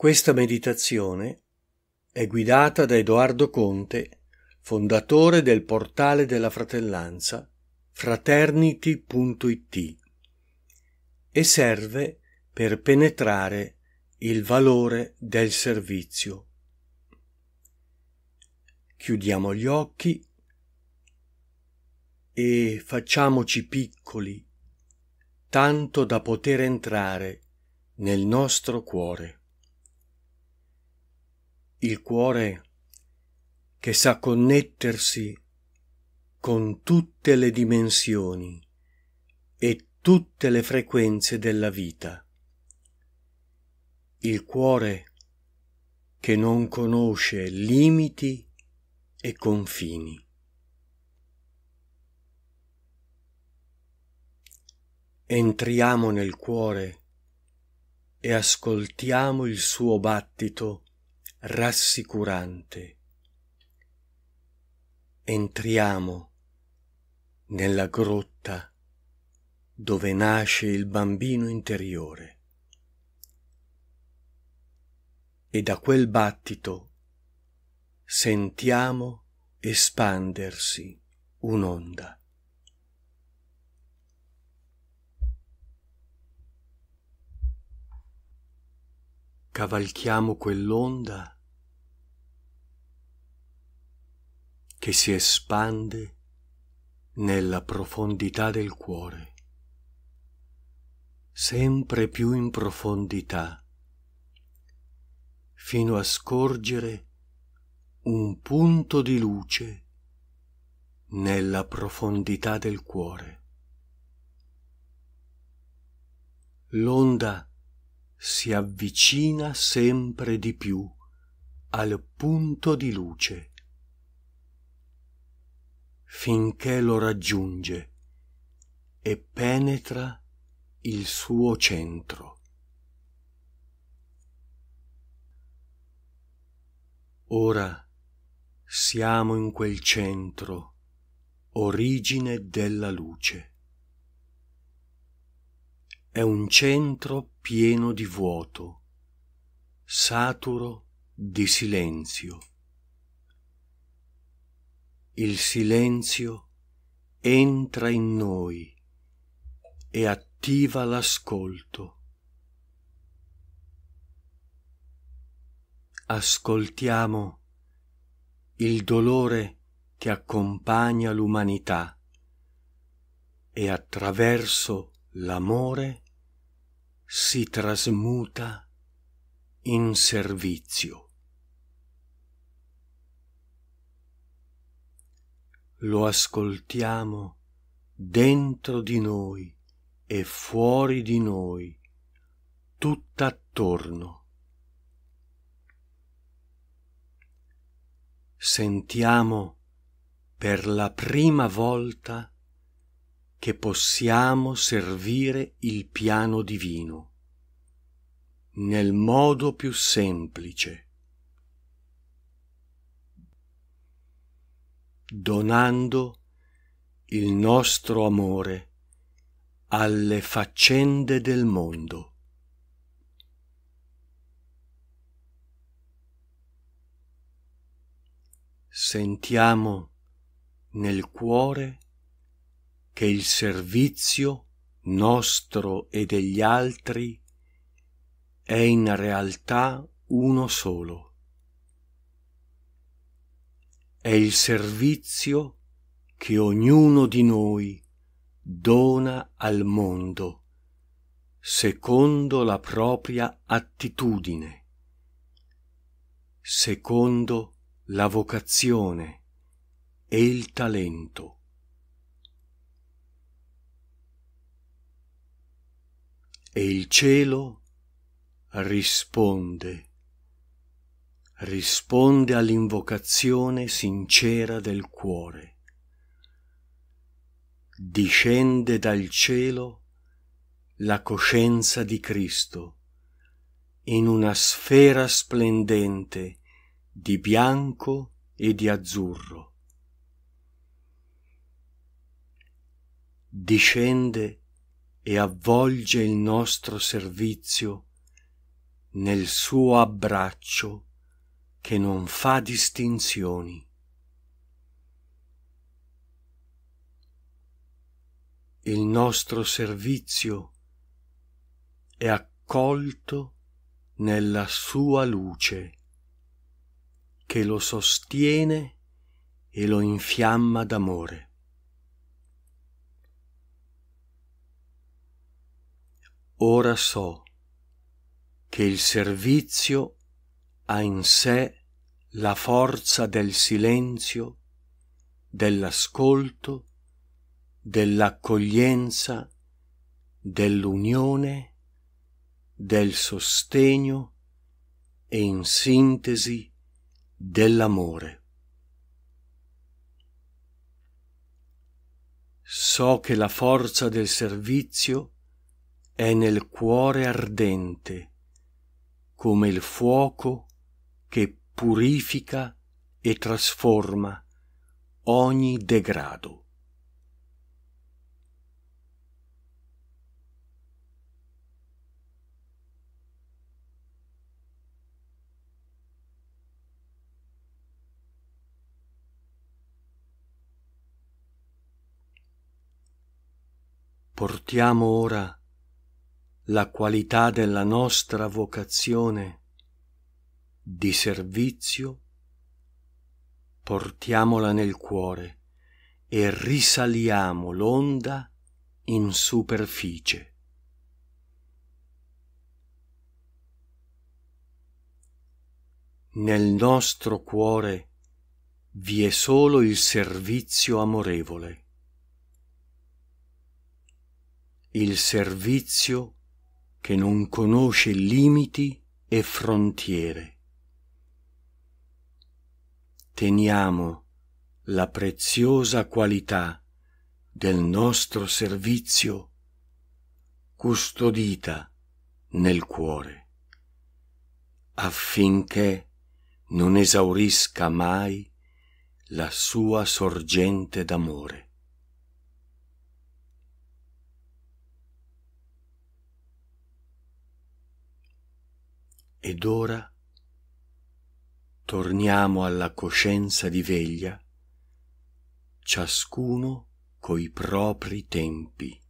Questa meditazione è guidata da Edoardo Conte, fondatore del portale della fratellanza fraternity.it e serve per penetrare il valore del servizio. Chiudiamo gli occhi e facciamoci piccoli, tanto da poter entrare nel nostro cuore il cuore che sa connettersi con tutte le dimensioni e tutte le frequenze della vita. Il cuore che non conosce limiti e confini. Entriamo nel cuore e ascoltiamo il suo battito rassicurante. Entriamo nella grotta dove nasce il bambino interiore. E da quel battito sentiamo espandersi un'onda. cavalchiamo quell'onda che si espande nella profondità del cuore, sempre più in profondità, fino a scorgere un punto di luce nella profondità del cuore. L'onda si avvicina sempre di più al punto di luce, finché lo raggiunge e penetra il suo centro. Ora siamo in quel centro, origine della luce è un centro pieno di vuoto, saturo di silenzio. Il silenzio entra in noi e attiva l'ascolto. Ascoltiamo il dolore che accompagna l'umanità e attraverso l'amore si trasmuta in servizio. Lo ascoltiamo dentro di noi e fuori di noi, tutt'attorno. Sentiamo per la prima volta che possiamo servire il piano divino nel modo più semplice, donando il nostro amore alle faccende del mondo. Sentiamo nel cuore che il servizio nostro e degli altri è in realtà uno solo. È il servizio che ognuno di noi dona al mondo secondo la propria attitudine, secondo la vocazione e il talento. e il cielo risponde, risponde all'invocazione sincera del cuore. Discende dal cielo la coscienza di Cristo in una sfera splendente di bianco e di azzurro. Discende e avvolge il nostro servizio nel suo abbraccio che non fa distinzioni. Il nostro servizio è accolto nella sua luce che lo sostiene e lo infiamma d'amore. Ora so che il servizio ha in sé la forza del silenzio, dell'ascolto, dell'accoglienza, dell'unione, del sostegno e in sintesi dell'amore. So che la forza del servizio è nel cuore ardente, come il fuoco che purifica e trasforma ogni degrado. Portiamo ora la qualità della nostra vocazione di servizio, portiamola nel cuore e risaliamo l'onda in superficie. Nel nostro cuore vi è solo il servizio amorevole, il servizio che non conosce limiti e frontiere. Teniamo la preziosa qualità del nostro servizio custodita nel cuore, affinché non esaurisca mai la sua sorgente d'amore. Ed ora torniamo alla coscienza di veglia, ciascuno coi propri tempi.